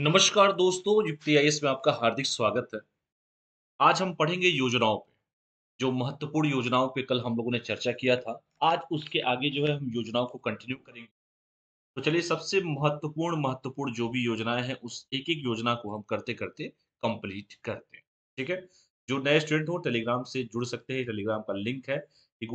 नमस्कार दोस्तों युक्ति आई में आपका हार्दिक स्वागत है आज हम पढ़ेंगे योजनाओं पे जो महत्वपूर्ण योजनाओं पे कल हम लोगों ने चर्चा किया था आज उसके आगे जो है हम योजनाओं को कंटिन्यू करेंगे तो चलिए सबसे महत्वपूर्ण महत्वपूर्ण जो भी योजनाएं हैं उस एक एक योजना को हम करते करते कंप्लीट करते हैं ठीक है जो नए स्टूडेंट हो टेलीग्राम से जुड़ सकते हैं टेलीग्राम का लिंक है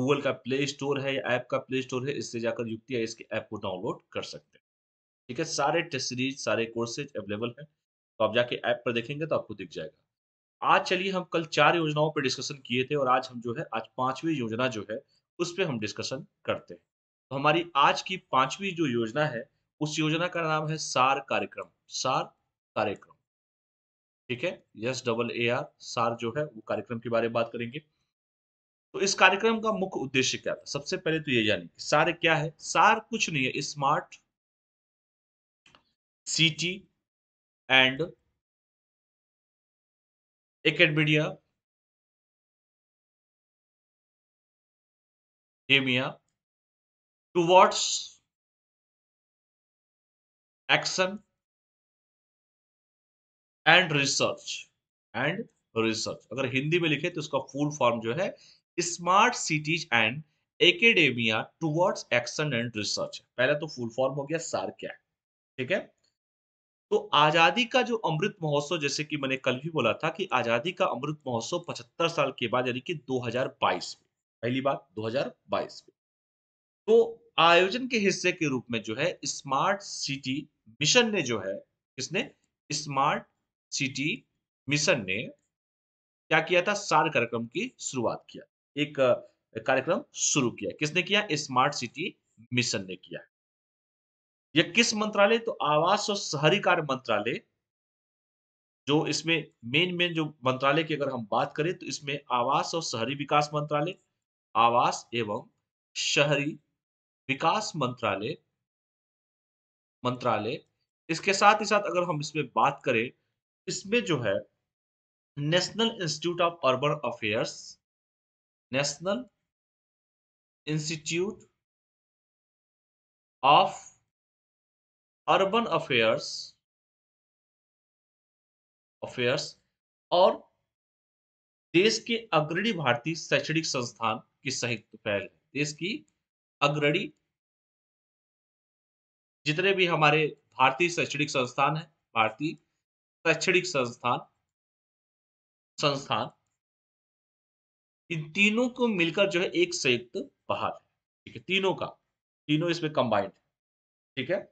गूगल का प्ले स्टोर है या ऐप का प्ले स्टोर है इससे जाकर युक्ति आई के ऐप को डाउनलोड कर सकते हैं ठीक है सारे टेस्ट सीरीज सारे कोर्सेज अवेलेबल हैं तो आप जाके ऐप पर देखेंगे तो आपको दिख जाएगा आज चलिए हम कल चार योजनाओं पर डिस्कशन किए थे और आज हम जो है आज पांचवी योजना जो है उस पर हम डिस्कशन करते हैं तो हमारी आज की पांचवी जो योजना है उस योजना का नाम है सार कार्यक्रम सार कार्यक्रम ठीक है यस डबल ए आर सार जो है वो कार्यक्रम के बारे में बात करेंगे तो इस कार्यक्रम का मुख्य उद्देश्य क्या था सबसे पहले तो ये जानिए सार क्या है सार कुछ नहीं है स्मार्ट CT एंड Academia, डेमिया towards action and research and research अगर हिंदी में लिखे तो इसका फुल फॉर्म जो है smart cities and academia towards action and research पहले तो फुल फॉर्म हो गया सार क्या ठीक है तो आजादी का जो अमृत महोत्सव जैसे कि मैंने कल भी बोला था कि आजादी का अमृत महोत्सव 75 साल के बाद यानी कि 2022 में पहली बात 2022 में तो आयोजन के हिस्से के रूप में जो है स्मार्ट सिटी मिशन ने जो है किसने स्मार्ट सिटी मिशन ने क्या किया था सार कार्यक्रम की शुरुआत किया एक कार्यक्रम शुरू किया किसने किया स्मार्ट सिटी मिशन ने किया यह किस मंत्रालय तो आवास और शहरी कार्य मंत्रालय जो इसमें मेन मेन जो मंत्रालय की अगर हम बात करें तो इसमें आवास और शहरी विकास मंत्रालय आवास एवं शहरी विकास मंत्रालय मंत्रालय इसके साथ ही साथ अगर हम इसमें बात करें इसमें जो है national institute of urban affairs national institute of urban affairs affairs और देश के अग्रणी भारतीय शैक्षणिक संस्थान की संयुक्त पहल देश की अग्रणी जितने भी हमारे भारतीय शैक्षणिक संस्थान है भारतीय शैक्षणिक संस्थान संस्थान इन तीनों को मिलकर जो है एक संयुक्त पहल ठीक है तीनों का तीनों इसमें कंबाइंड ठीक है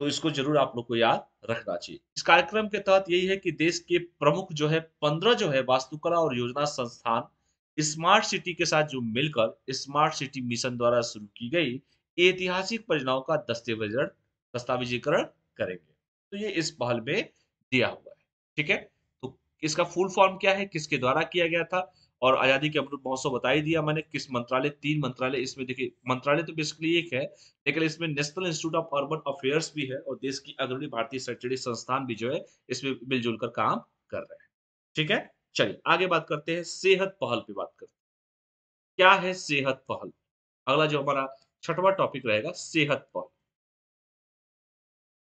तो इसको जरूर आप लोग को याद रखना चाहिए इस कार्यक्रम के तहत यही है कि देश के प्रमुख जो है पंद्रह जो है वास्तुकला और योजना संस्थान स्मार्ट सिटी के साथ जो मिलकर स्मार्ट सिटी मिशन द्वारा शुरू की गई ऐतिहासिक परियोजनाओं का दस्तावेजीकरण दस्तावेजीकरण करेंगे तो ये इस पहल में दिया हुआ है ठीक है तो इसका फुल फॉर्म क्या है किसके द्वारा किया गया था और आज़ादी के अमृत महोत्सव बता ही दिया मैंने किस मंत्रालय तीन मंत्रालय इसमें देखिए मंत्रालय तो बेसिकली एक है लेकिन इसमें national institute of urban affairs भी है और देश की अग्रणी भारतीय शैक्षणिक संस्थान भी जो है इसमें मिलजुल कर काम कर रहे हैं ठीक है चलिए आगे बात करते हैं सेहत पहल पे बात करते हैं क्या है सेहत पहल अगला जो हमारा छठवा टॉपिक रहेगा सेहत पहल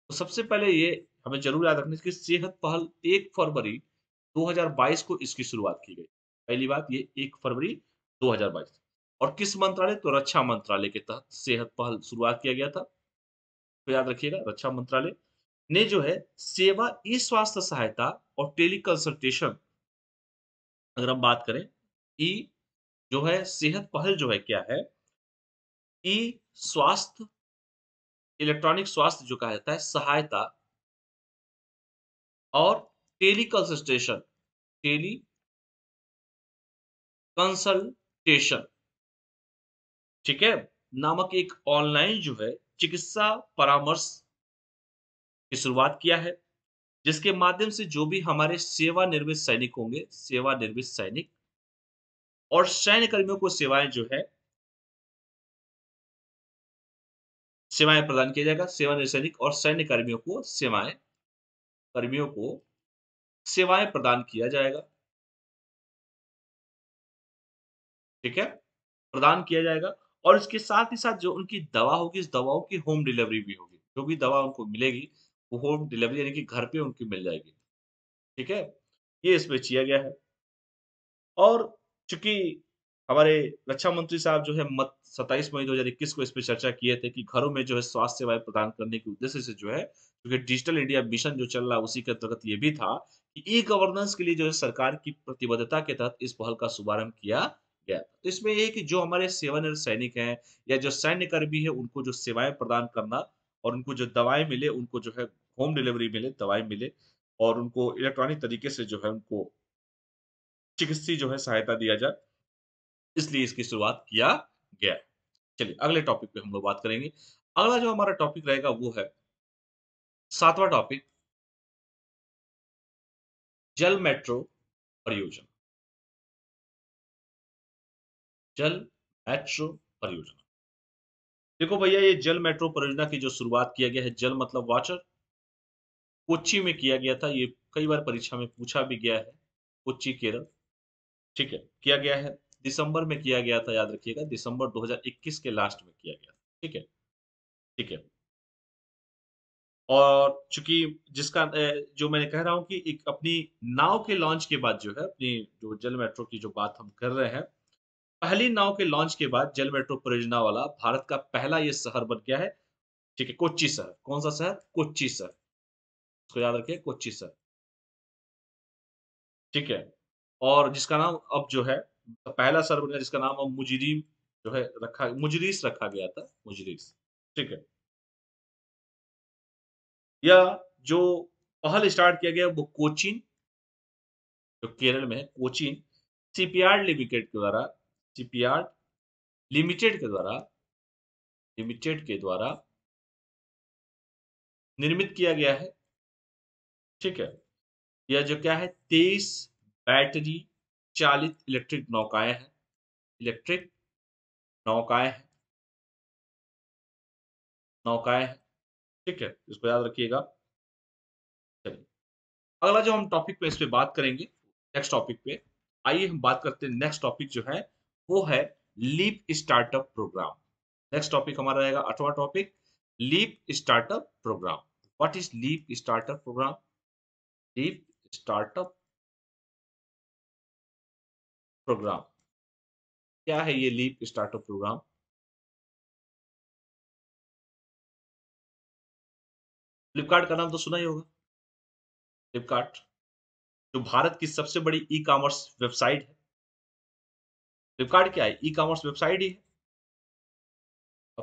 तो सबसे पहले ये हमें जरूर याद रखना कि सेहत पहल एक फरवरी 2022 को इसकी शुरुआत की गई पहली बात ये एक फरवरी 2022 और किस मंत्रालय तो रक्षा मंत्रालय के तहत सेहत पहल शुरुआत किया गया था तो याद रखिएगा रक्षा मंत्रालय ने जो है सेवा ई स्वास्थ्य सहायता और टेली कंसल्टेशन अगर हम बात करें ई जो है सेहत पहल जो है क्या है ई स्वास्थ्य इलेक्ट्रॉनिक स्वास्थ्य जो कहा जाता है सहायता और टेली कंसल्टेशन टेली कंसल्टेशन ठीक है नामक एक ऑनलाइन जो है चिकित्सा परामर्श की शुरुआत किया है जिसके माध्यम से जो भी हमारे सेवानिर्मित सैनिक होंगे सेवानिर्मित सैनिक और सैन्य कर्मियों को सेवाएं जो है सेवाएं प्रदान किया जाएगा सेवानिवृत्त सैनिक और सैन्य कर्मियों को सेवाएं कर्मियों को सेवाएं प्रदान किया जाएगा ठीक है प्रदान किया जाएगा और इसके साथ ही साथ जो उनकी दवा होगी इस दवाओं की होम डिलीवरी भी होगी जो भी दवा उनको मिलेगी वो होम डिलीवरी यानी कि घर पे उनकी मिल जाएगी ठीक है ये इसमें किया गया है और चूंकि हमारे रक्षा मंत्री साहब जो है मत सत्ताईस मई दो हजार इक्कीस को इस पर चर्चा किए थे कि घरों में जो है स्वास्थ्य सेवाएं प्रदान करने के उद्देश्य से जो है क्योंकि डिजिटल इंडिया मिशन जो चल रहा है उसी के अंतर्गत ये भी था कि ई गवर्नेंस के लिए जो है सरकार की प्रतिबद्धता के तहत इस पहल का शुभारंभ किया गया तो इसमें यह है कि जो हमारे सेवानिर सैनिक हैं या जो सैन्य कर्मी है उनको जो सेवाएं प्रदान करना और उनको जो दवाएं मिले उनको जो है होम डिलीवरी मिले दवाएं मिले और उनको इलेक्ट्रॉनिक तरीके से जो है उनको चिकित्सीय जो है सहायता दिया जाए इसलिए इसकी शुरुआत किया गया चलिए अगले टॉपिक पे हम लोग बात करेंगे अगला जो हमारा टॉपिक रहेगा वो है सातवां टॉपिक जल मेट्रो परियोजना जल मेट्रो परियोजना देखो भैया ये जल मेट्रो परियोजना की जो शुरुआत किया गया है जल मतलब वाचर कोच्ची में किया गया था ये कई बार परीक्षा में पूछा भी गया है कोच्ची केरल ठीक है किया गया है दिसंबर में किया गया था याद रखिएगा दिसंबर 2021 के लास्ट में किया गया ठीक है ठीक है और चूंकि जिसका जो मैंने कह रहा हूं कि एक अपनी नाव के लॉन्च के बाद जो है अपनी जो जल मेट्रो की जो बात हम कर रहे हैं पहली नाव के लॉन्च के बाद जल मेट्रो परियोजना वाला भारत का पहला ये शहर बन गया है ठीक है कोच्चि शहर कौन सा शहर कोच्चि शहर उसको याद रखिए कोच्चि शहर ठीक है और जिसका नाम अब जो है पहला शहर बन गया जिसका नाम अब मुजरी जो है रखा मुजरीस रखा गया था मुजरीस ठीक है या जो पहल स्टार्ट किया गया वो कोचिन जो केरल में है कोचिन सीपीआर लिमिटेड के द्वारा शिपयार्ड लिमिटेड के द्वारा लिमिटेड के द्वारा निर्मित किया गया है ठीक है यह जो क्या है तेईस बैटरी चालित इलेक्ट्रिक नौकाएं हैं इलेक्ट्रिक नौकाएं हैं नौकाएं हैं ठीक है इसको याद रखिएगा चलिए अगला जो हम टॉपिक पे इस पे बात करेंगे नेक्स्ट टॉपिक पे आइए हम बात करते हैं नेक्स्ट टॉपिक जो है वो है leap startup program next topic हमारा रहेगा अठवा topic leap startup program what is leap startup program leap startup program क्या है ये लीप स्टार्टअप प्रोग्राम फ्लिपकार्ट का नाम तो सुना ही होगा फ्लिपकार्ट जो भारत की सबसे बड़ी ई कॉमर्स वेबसाइट है फ्लिपकार्ट क्या है ई कॉमर्स वेबसाइट ही है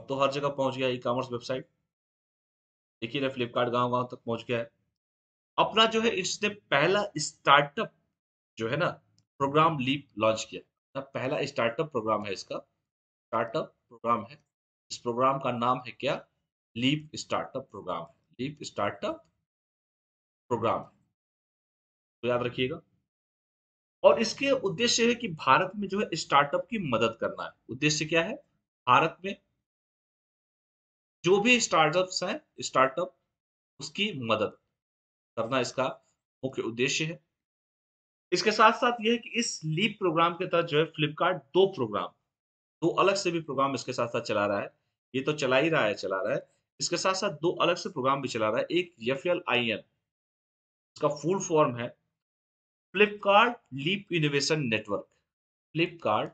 अब तो हर जगह पहुंच गया ई कॉमर्स वेबसाइट देखिए फ्लिपकार्ट गांव गांव तक पहुंच गया है अपना जो है इसने पहला स्टार्टअप जो है ना प्रोग्राम लीप लॉन्च किया ना पहला स्टार्टअप प्रोग्राम है इसका स्टार्टअप प्रोग्राम है इस प्रोग्राम का नाम है क्या leap startup program leap startup program तो याद रखिएगा और इसके उद्देश्य है कि भारत में जो है स्टार्टअप की मदद करना है उद्देश्य क्या है भारत में जो भी स्टार्टअप हैं स्टार्टअप उसकी मदद करना इसका मुख्य उद्देश्य है इसके साथ साथ यह है कि इस लीप प्रोग्राम के तहत जो है फ्लिपकार्ट दो प्रोग्राम दो अलग से भी प्रोग्राम इसके साथ साथ चला रहा है ये तो चला ही रहा है चला रहा है इसके साथ साथ दो अलग से प्रोग्राम भी चला रहा है एक यफ एल आई एन इसका फुल फॉर्म है Flipkart leap innovation network Flipkart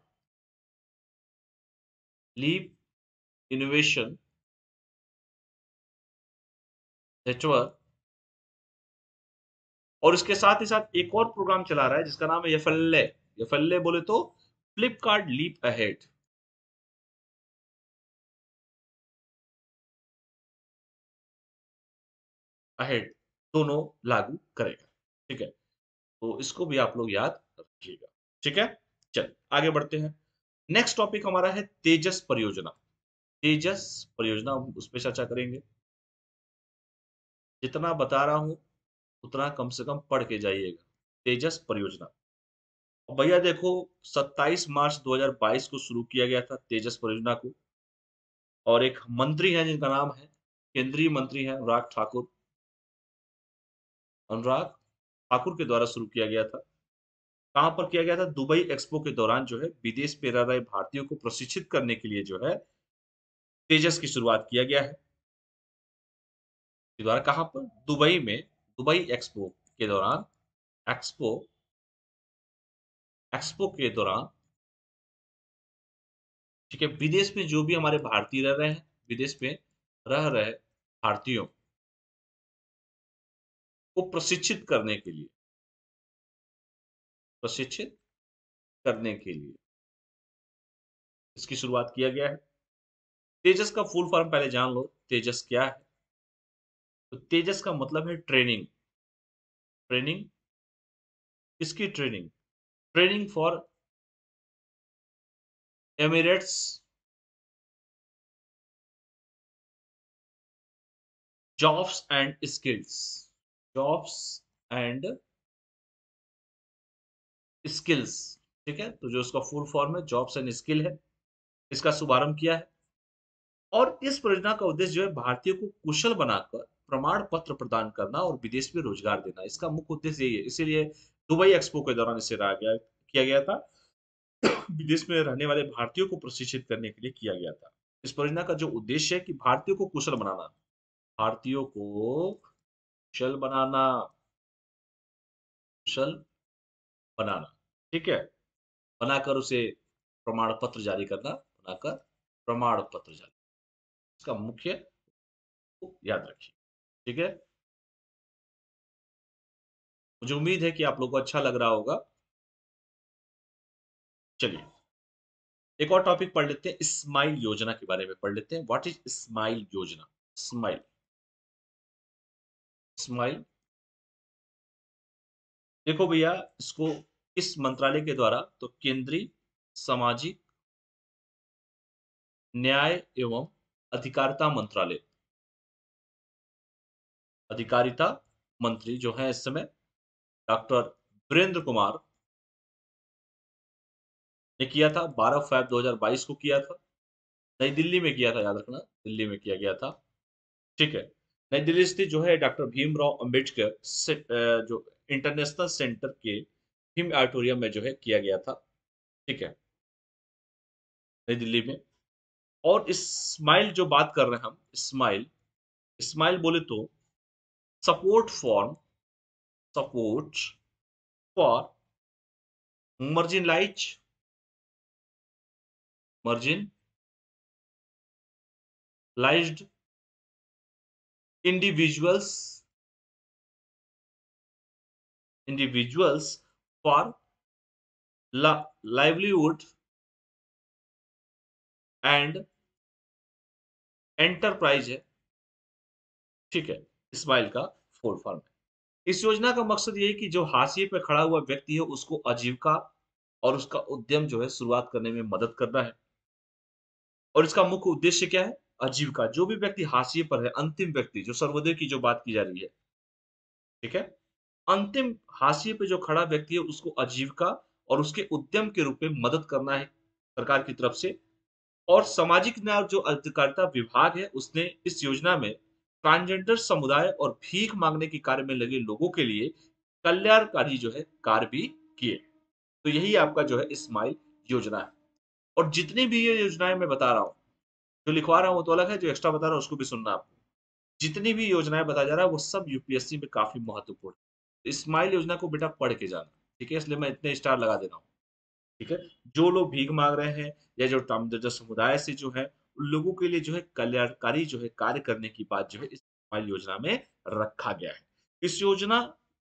leap innovation network और इसके साथ ही साथ एक और प्रोग्राम चला रहा है जिसका नाम है यफल्ले यफल्ले बोले तो फ्लिपकार्ट लीप अहेड अहेड दोनों लागू करेगा ठीक है तो इसको भी आप लोग याद रखिएगा ठीक है चल आगे बढ़ते हैं नेक्स्ट टॉपिक हमारा है तेजस परियोजना तेजस परियोजना उस पर चर्चा करेंगे जितना बता रहा हूं उतना कम से कम पढ़ के जाइएगा तेजस परियोजना भैया देखो 27 मार्च 2022 को शुरू किया गया था तेजस परियोजना को और एक मंत्री है जिनका नाम है केंद्रीय मंत्री है अनुराग ठाकुर अनुराग ठाकुर के द्वारा शुरू किया गया था कहां पर किया गया था दुबई एक्सपो के दौरान जो है विदेश में रह रहे भारतीयों को प्रशिक्षित करने के लिए जो है तेजस की शुरुआत किया गया है द्वारा कहां पर दुबई में दुबई एक्सपो के दौरान एक्सपो एक्सपो के दौरान ठीक है विदेश में जो भी हमारे भारतीय रह रहे हैं विदेश में रह रहे भारतीयों को प्रशिक्षित करने के लिए प्रशिक्षित करने के लिए इसकी शुरुआत किया गया है तेजस का फुल फॉर्म पहले जान लो तेजस क्या है तो तेजस का मतलब है ट्रेनिंग ट्रेनिंग इसकी training training for emirates jobs and skills jobs and skills ठीक है तो जो इसका फुल फॉर्म है जॉब्स एंड स्किल है इसका शुभारंभ किया है और इस परियोजना का उद्देश्य जो है भारतीयों को कुशल बनाकर प्रमाण पत्र प्रदान करना और विदेश में रोजगार देना इसका मुख्य उद्देश्य यही है इसीलिए दुबई एक्सपो के दौरान इसे गया, किया गया था विदेश में रहने वाले भारतीयों को प्रशिक्षित करने के लिए किया गया था इस परियोजना का जो उद्देश्य है कि भारतीयों को कुशल बनाना भारतीयों को शल बनाना शल बनाना ठीक है बनाकर उसे प्रमाण पत्र जारी करना बनाकर प्रमाण पत्र जारी इसका मुख्य याद रखिए ठीक है मुझे उम्मीद है कि आप लोगों को अच्छा लग रहा होगा चलिए एक और टॉपिक पढ़ लेते हैं स्माइल योजना के बारे में पढ़ लेते हैं व्हाट इज स्माइल योजना स्माइल स्माइल देखो भैया इसको इस मंत्रालय के द्वारा तो केंद्रीय सामाजिक न्याय एवं अधिकारिता मंत्रालय अधिकारिता मंत्री जो है इस समय डॉक्टर वीरेंद्र कुमार ने किया था 12 फैब 2022 को किया था नई दिल्ली में किया था याद रखना दिल्ली में किया गया था ठीक है नई दिल्ली स्थित जो है डॉक्टर भीमराव अम्बेडकर जो इंटरनेशनल सेंटर के हिम ऑडिटोरियम में जो है किया गया था ठीक है नई दिल्ली में और स्माइल जो बात कर रहे हैं हम स्माइल स्माइल बोले तो support form support for marginalized marginalized individuals individuals for livelihood and enterprise है ठीक है इस्माइल का फोर फॉर्म है इस योजना का मकसद यह है कि जो हाशिए पर खड़ा हुआ व्यक्ति है उसको आजीविका और उसका उद्यम जो है शुरुआत करने में मदद करना है और इसका मुख्य उद्देश्य क्या है आजीविका जो भी व्यक्ति हाशिए पर है अंतिम व्यक्ति जो सर्वोदय की जो बात की जा रही है ठीक है अंतिम हाशिए पे जो खड़ा व्यक्ति है उसको आजीविका और उसके उद्यम के रूप में मदद करना है सरकार की तरफ से और सामाजिक न्याय जो अधिकारिता विभाग है उसने इस योजना में ट्रांसजेंडर समुदाय और भीख मांगने के कार्य में लगे लोगों के लिए कल्याणकारी जो है कार्य भी किए तो यही आपका जो है स्माइल योजना है और जितनी भी ये योजनाएं मैं बता रहा हूं जो लिखवा रहा हूँ वो तो अलग है जो एक्स्ट्रा बता रहा हूँ उसको भी सुनना आपको जितनी भी योजनाएं बताया जा रहा है वो सब यूपीएससी में काफी महत्वपूर्ण है स्माइल तो योजना को बेटा पढ़ के जाना ठीक है इसलिए मैं इतने स्टार लगा दे रहा हूँ ठीक है जो लोग भीख मांग रहे हैं या जो जो समुदाय से जो है उन लोगों के लिए जो है कल्याणकारी जो है कार्य करने की बात जो है इस स्माइल योजना में रखा गया है इस योजना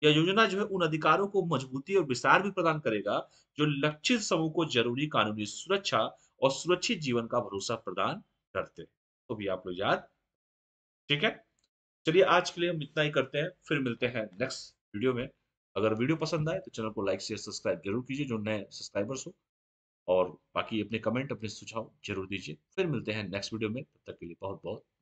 या योजना जो है उन अधिकारों को मजबूती और विस्तार भी प्रदान करेगा जो लक्षित समूह को जरूरी कानूनी सुरक्षा और सुरक्षित जीवन का भरोसा प्रदान करते तो भी आप लोग याद ठीक है चलिए आज के लिए हम इतना ही करते हैं फिर मिलते हैं नेक्स्ट वीडियो में अगर वीडियो पसंद आए तो चैनल को लाइक शेयर सब्सक्राइब जरूर कीजिए जो नए सब्सक्राइबर्स हो और बाकी अपने कमेंट अपने सुझाव जरूर दीजिए फिर मिलते हैं नेक्स्ट वीडियो में तब तक के लिए बहुत बहुत